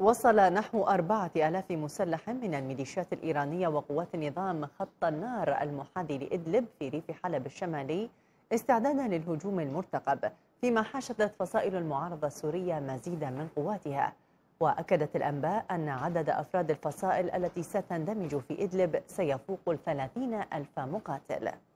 وصل نحو أربعة ألاف مسلح من الميليشيات الإيرانية وقوات النظام خط النار المحاذي لإدلب في ريف حلب الشمالي استعدادا للهجوم المرتقب فيما حشدت فصائل المعارضة السورية مزيدا من قواتها وأكدت الأنباء أن عدد أفراد الفصائل التي ستندمج في إدلب سيفوق الثلاثين ألف مقاتل